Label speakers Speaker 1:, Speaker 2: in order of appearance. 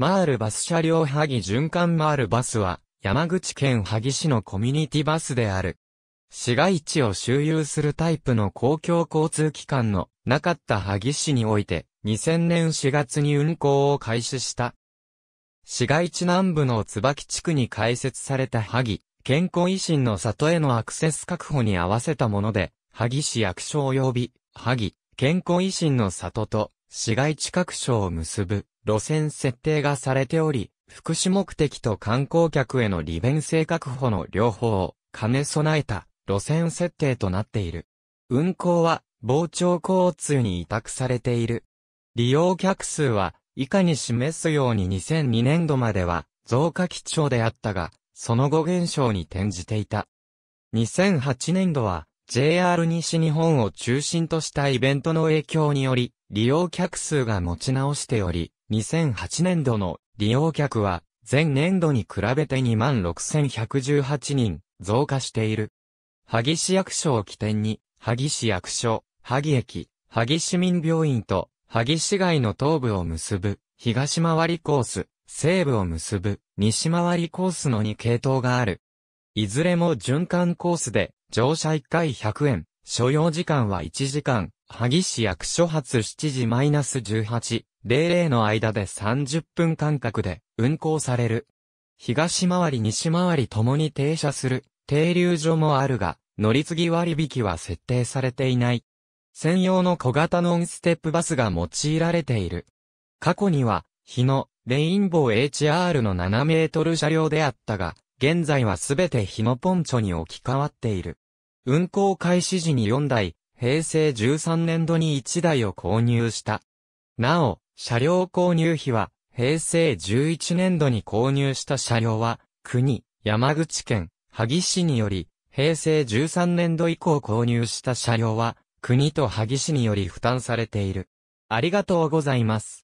Speaker 1: マールバス車両萩循環マールバスは、山口県萩市のコミュニティバスである。市街地を周遊するタイプの公共交通機関のなかった萩市において、2000年4月に運行を開始した。市街地南部の椿地区に開設された萩、健康維新の里へのアクセス確保に合わせたもので、萩市役所及び、萩、健康維新の里と市街地各所を結ぶ路線設定がされており、福祉目的と観光客への利便性確保の両方を兼ね備えた路線設定となっている。運行は傍聴交通に委託されている。利用客数は以下に示すように2002年度までは増加基調であったが、その後減少に転じていた。2008年度は JR 西日本を中心としたイベントの影響により、利用客数が持ち直しており、2008年度の利用客は、前年度に比べて26,118人増加している。萩市役所を起点に、萩市役所、萩駅、萩市民病院と、萩市街の東部を結ぶ、東回りコース、西部を結ぶ、西回りコースの2系統がある。いずれも循環コースで、乗車1回100円、所要時間は1時間、萩市役所発7時 -18.00 の間で30分間隔で運行される。東回り西回りともに停車する停留所もあるが、乗り継ぎ割引は設定されていない。専用の小型ノンステップバスが用いられている。過去には、日野、レインボー HR の7メートル車両であったが、現在はすべて日野ポンチョに置き換わっている。運行開始時に4台、平成13年度に1台を購入した。なお、車両購入費は、平成11年度に購入した車両は、国、山口県、萩市により、平成13年度以降購入した車両は、国と萩市により負担されている。ありがとうございます。